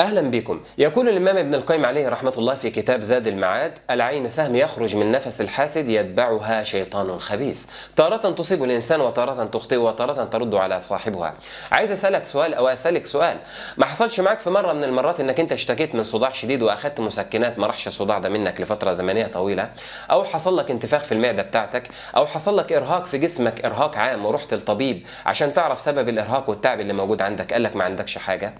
أهلا بكم يقول الإمام ابن القيم عليه رحمة الله في كتاب زاد المعاد العين سهم يخرج من نفس الحاسد يتبعها شيطان خبيث تارة تصيب الإنسان وتارة تخطئ وتارة ترد على صاحبها عايز أسألك سؤال أو أسألك سؤال ما حصلش معاك في مرة من المرات إنك أنت اشتكيت من صداع شديد وأخدت مسكنات ما راحش الصداع ده منك لفترة زمنية طويلة أو حصل لك انتفاخ في المعدة بتاعتك أو حصل لك إرهاق في جسمك إرهاق عام ورحت للطبيب عشان تعرف سبب الإرهاق والتعب اللي موجود عندك قال لك ما عندكش حاجة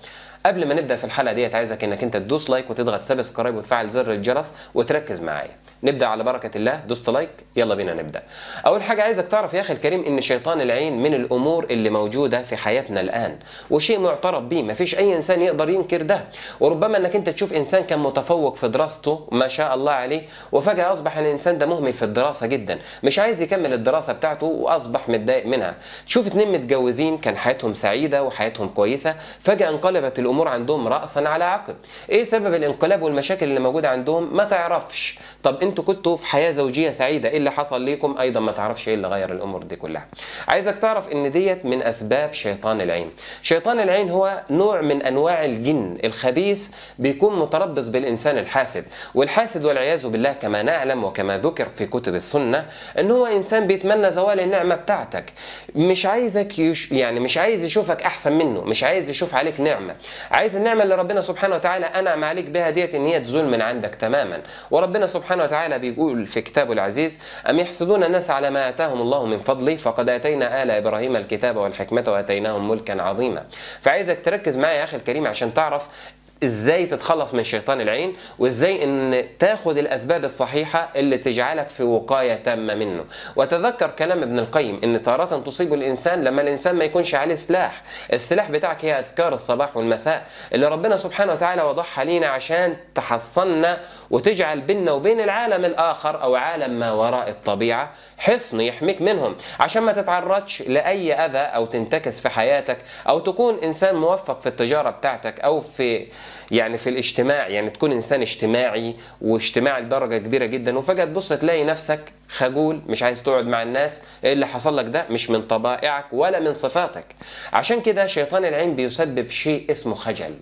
قبل ما نبدا في الحلقه ديت عايزك انك انت تدوس لايك وتضغط سبسكرايب وتفعل زر الجرس وتركز معايا نبدا على بركه الله دوست لايك يلا بينا نبدا اول حاجه عايزك تعرف يا اخي الكريم ان شيطان العين من الامور اللي موجوده في حياتنا الان وشيء معترف به مفيش اي انسان يقدر ينكر ده وربما انك انت تشوف انسان كان متفوق في دراسته ما شاء الله عليه وفجاه اصبح الانسان ده مهمل في الدراسه جدا مش عايز يكمل الدراسه بتاعته واصبح متضايق منها تشوف اتنين متجوزين كان حياتهم سعيده وحياتهم كويسه فجاه انقلبت الامور الامور عندهم راسا على عقب ايه سبب الانقلاب والمشاكل اللي موجوده عندهم ما تعرفش طب انتوا كنتوا في حياه زوجيه سعيده ايه اللي حصل ليكم ايضا ما تعرفش ايه اللي غير الامور دي كلها عايزك تعرف ان ديت من اسباب شيطان العين شيطان العين هو نوع من انواع الجن الخبيث بيكون متربص بالانسان الحاسد والحاسد والعياذ بالله كما نعلم وكما ذكر في كتب السنه ان هو انسان بيتمنى زوال النعمه بتاعتك مش عايزك يش يعني مش عايز يشوفك احسن منه مش عايز يشوف عليك نعمه عايز النعمة اللي ربنا سبحانه وتعالى أنعم عليك بها ديت إن هي تزول من عندك تماما وربنا سبحانه وتعالى بيقول في كتابه العزيز أم يحسدون الناس على ما آتاهم الله من فضله فقد آتينا آل إبراهيم الكتاب والحكمة وآتيناهم ملكا عظيما فعايزك تركز معايا يا أخي الكريم عشان تعرف ازاي تتخلص من شيطان العين وازاي ان تاخد الاسباب الصحيحه اللي تجعلك في وقايه تامه منه وتذكر كلام ابن القيم ان تاره تصيب الانسان لما الانسان ما يكونش عليه سلاح السلاح بتاعك هي اذكار الصباح والمساء اللي ربنا سبحانه وتعالى وضعها لينا عشان تحصنا وتجعل بيننا وبين العالم الاخر او عالم ما وراء الطبيعه حصن يحميك منهم عشان ما تتعرضش لاي اذى او تنتكس في حياتك او تكون انسان موفق في التجاره بتاعتك او في يعني في الاجتماع يعني تكون انسان اجتماعي واجتماعي لدرجه كبيره جدا وفجاه تبص تلاقي نفسك خجول مش عايز تقعد مع الناس ايه اللي حصل لك ده مش من طبائعك ولا من صفاتك عشان كده شيطان العين بيسبب شيء اسمه خجل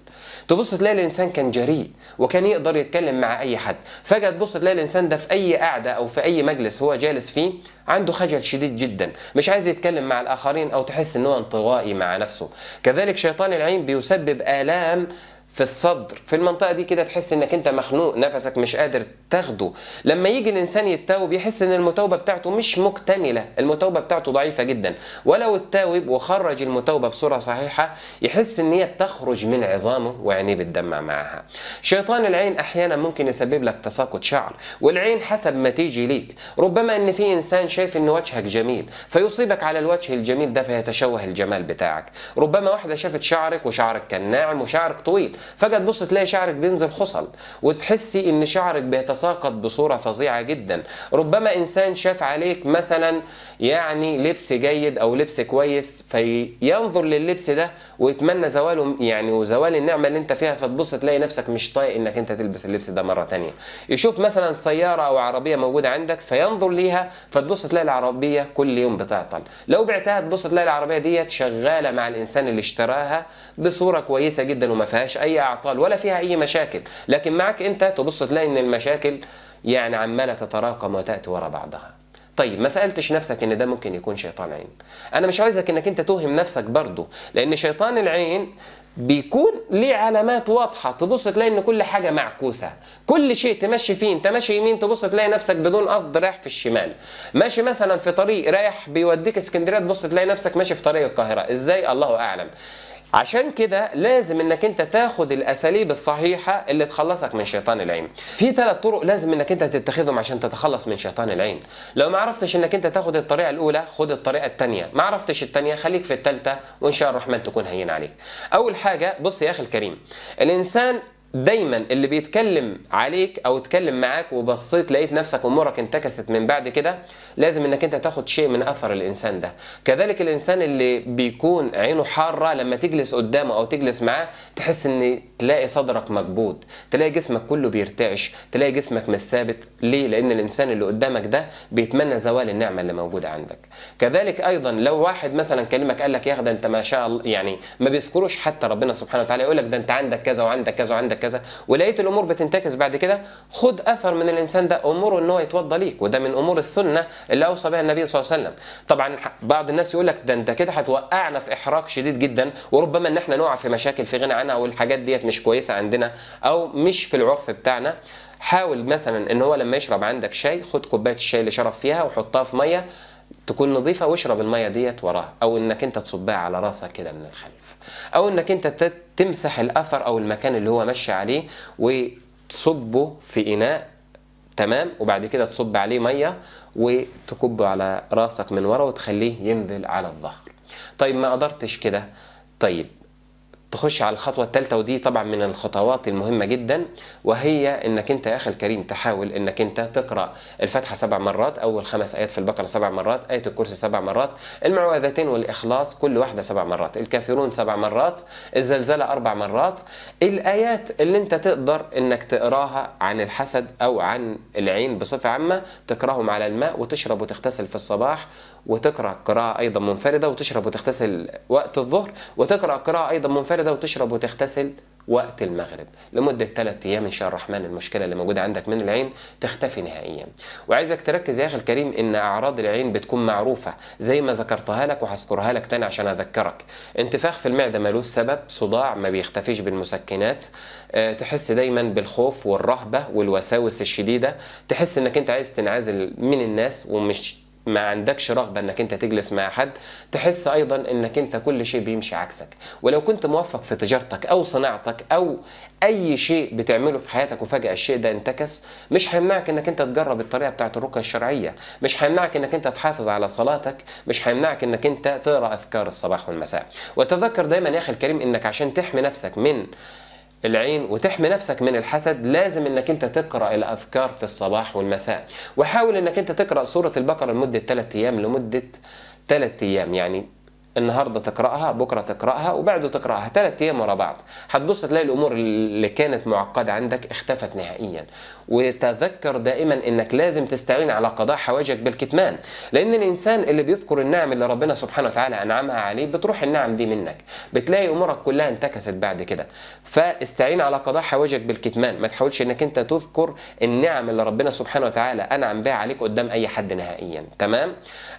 تبص تلاقي الانسان كان جريء وكان يقدر يتكلم مع اي حد فجاه تبص تلاقي الانسان ده في اي قعده او في اي مجلس هو جالس فيه عنده خجل شديد جدا مش عايز يتكلم مع الاخرين او تحس ان هو انطوائي مع نفسه كذلك شيطان العين بيسبب الام في الصدر في المنطقه دي كده تحس انك انت مخنوق نفسك مش قادر تاخده لما يجي الانسان يتاوب يحس ان المتوبه بتاعته مش مكتمله المتوبه بتاعته ضعيفه جدا ولو التاوب وخرج المتوبه بصوره صحيحه يحس ان هي بتخرج من عظامه وعينيه بتدمع معاها شيطان العين احيانا ممكن يسبب لك تساقط شعر والعين حسب ما تيجي ليك ربما ان في انسان شايف ان وجهك جميل فيصيبك على الوجه الجميل ده فيتشوه الجمال بتاعك ربما واحده شافت شعرك وشعرك كان ناعم وشعرك طويل فجاه تبص تلاقي شعرك بينزل خصل وتحسي ان شعرك بيتساقط بصوره فظيعه جدا ربما انسان شاف عليك مثلا يعني لبس جيد او لبس كويس فينظر لللبس ده ويتمنى زواله يعني وزوال النعمه اللي انت فيها فتبص تلاقي نفسك مش طايق انك انت تلبس اللبس ده مره تانية يشوف مثلا سياره او عربيه موجوده عندك فينظر ليها فتبص تلاقي العربيه كل يوم بتعطل لو بعتها تبص تلاقي العربيه ديت شغاله مع الانسان اللي اشتراها بصوره كويسه جدا وما فيهاش اي اي اعطال ولا فيها اي مشاكل لكن معك انت تبص تلاقي ان المشاكل يعني عماله تتراكم وتاتي ورا بعضها طيب ما سالتش نفسك ان ده ممكن يكون شيطان عين انا مش عايزك انك انت توهم نفسك برضه لان شيطان العين بيكون ليه علامات واضحه تبص تلاقي ان كل حاجه معكوسه كل شيء تمشي فيه انت ماشي يمين تبص تلاقي نفسك بدون قصد رايح في الشمال ماشي مثلا في طريق رايح بيوديك اسكندريه تبص تلاقي نفسك ماشي في طريق القاهره ازاي الله اعلم عشان كده لازم انك انت تاخد الاساليب الصحيحه اللي تخلصك من شيطان العين في ثلاث طرق لازم انك انت تتخذهم عشان تتخلص من شيطان العين لو ما عرفتش انك انت تاخد الطريقه الاولى خد الطريقه الثانيه ما عرفتش الثانيه خليك في الثالثه وان شاء الرحمن تكون هين عليك اول حاجه بص يا اخي الكريم الانسان دايما اللي بيتكلم عليك او اتكلم معاك وبصيت لقيت نفسك امورك انتكست من بعد كده لازم انك انت تاخد شيء من اثر الانسان ده كذلك الانسان اللي بيكون عينه حاره لما تجلس قدامه او تجلس معاه تحس ان تلاقي صدرك مكبوت تلاقي جسمك كله بيرتعش تلاقي جسمك مش ثابت ليه لان الانسان اللي قدامك ده بيتمنى زوال النعمه اللي موجوده عندك كذلك ايضا لو واحد مثلا كلمك قال لك يا ده انت ما شاء الله يعني ما بيذكروش حتى ربنا سبحانه وتعالى يقول لك ده انت عندك كذا وعندك كذا وعندك كذا ولقيت الامور بتنتكس بعد كده خد اثر من الانسان ده امره ان هو يتوضى ليك وده من امور السنه اللي اوصى بها النبي صلى الله عليه وسلم طبعا بعض الناس يقول لك ده انت كده هتوقعنا في احراق شديد جدا وربما ان احنا نقع في مشاكل في غنى عنها والحاجات ديت مش كويسه عندنا او مش في العرف بتاعنا حاول مثلا ان هو لما يشرب عندك شاي خد كوبايه الشاي اللي شرب فيها وحطها في ميه تكون نظيفة واشرب المية ديت وراها أو إنك أنت تصبها على راسك كده من الخلف أو إنك أنت تمسح الأثر أو المكان اللي هو ماشي عليه وتصبه في إناء تمام وبعد كده تصب عليه مية وتكبه على راسك من ورا وتخليه ينزل على الظهر طيب ما قدرتش كده طيب تخش على الخطوه الثالثه ودي طبعا من الخطوات المهمه جدا وهي انك انت يا اخي الكريم تحاول انك انت تقرا الفاتحه سبع مرات اول خمس ايات في البقره سبع مرات ايه الكرسي سبع مرات المعوذتين والاخلاص كل واحده سبع مرات الكافرون سبع مرات الزلزله اربع مرات الايات اللي انت تقدر انك تقراها عن الحسد او عن العين بصفه عامه تقراهم على الماء وتشرب وتغتسل في الصباح وتقرا قراءه ايضا منفرده وتشرب وتغتسل وقت الظهر وتقرا قراءه ايضا منفرده ده وتشرب وتغتسل وقت المغرب لمدة 3 أيام إن شاء الرحمن المشكلة اللي موجودة عندك من العين تختفي نهائيا وعايزك تركز يا أخي الكريم إن أعراض العين بتكون معروفة زي ما ذكرتها لك وهذكرها لك تاني عشان أذكرك انتفاخ في المعدة مالوش سبب صداع ما بيختفيش بالمسكنات آه، تحس دايما بالخوف والرهبة والوساوس الشديدة تحس إنك أنت عايز تنعزل من الناس ومش ما عندكش رغبه انك انت تجلس مع حد تحس ايضا انك انت كل شيء بيمشي عكسك ولو كنت موفق في تجارتك او صناعتك او اي شيء بتعمله في حياتك وفجاه الشيء ده انتكس مش هيمنعك انك انت تجرب الطريقه بتاعه الرقيه الشرعيه مش هيمنعك انك انت تحافظ على صلاتك مش هيمنعك انك انت تقرا اذكار الصباح والمساء وتذكر دايما يا اخي الكريم انك عشان تحمي نفسك من العين وتحمي نفسك من الحسد لازم انك انت تقرا الافكار في الصباح والمساء وحاول انك انت تقرا سوره البقره لمده 3 ايام لمده 3 ايام يعني النهارده تقراها بكره تقراها وبعده تقراها ثلاث ايام ورا بعض هتبص تلاقي الامور اللي كانت معقده عندك اختفت نهائيا وتذكر دائما انك لازم تستعين على قضاء حوائجك بالكتمان لان الانسان اللي بيذكر النعم اللي ربنا سبحانه وتعالى انعمها عليه بتروح النعم دي منك بتلاقي امورك كلها انتكست بعد كده فاستعين على قضاء حوائجك بالكتمان ما تحاولش انك انت تذكر النعم اللي ربنا سبحانه وتعالى انعم بها عليك قدام اي حد نهائيا تمام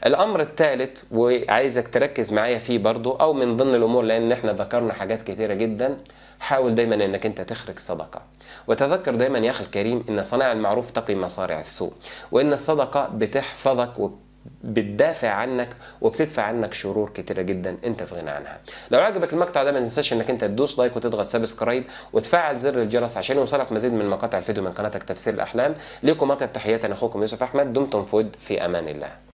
الامر الثالث وعايزك تركز معاه الاجتماعيه فيه برضو او من ضمن الامور لان احنا ذكرنا حاجات كثيرة جدا حاول دايما انك انت تخرج صدقه وتذكر دايما يا اخي الكريم ان صناع المعروف تقي مصارع السوء وان الصدقه بتحفظك و بتدافع عنك وبتدفع عنك شرور كتيرة جدا انت في غنى عنها لو عجبك المقطع ده ما تنساش انك انت تدوس لايك وتضغط سبسكرايب وتفعل زر الجرس عشان يوصلك مزيد من مقاطع الفيديو من قناتك تفسير الاحلام ليكم مطلب تحياتي انا اخوكم يوسف احمد دمتم فود في امان الله